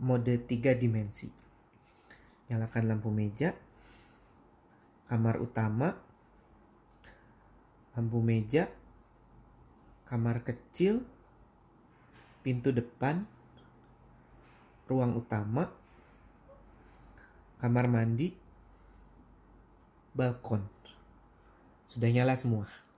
mode tiga dimensi. Nyalakan lampu meja, kamar utama, lampu meja, kamar kecil, pintu depan, ruang utama, kamar mandi, balkon. Sudah nyala semua.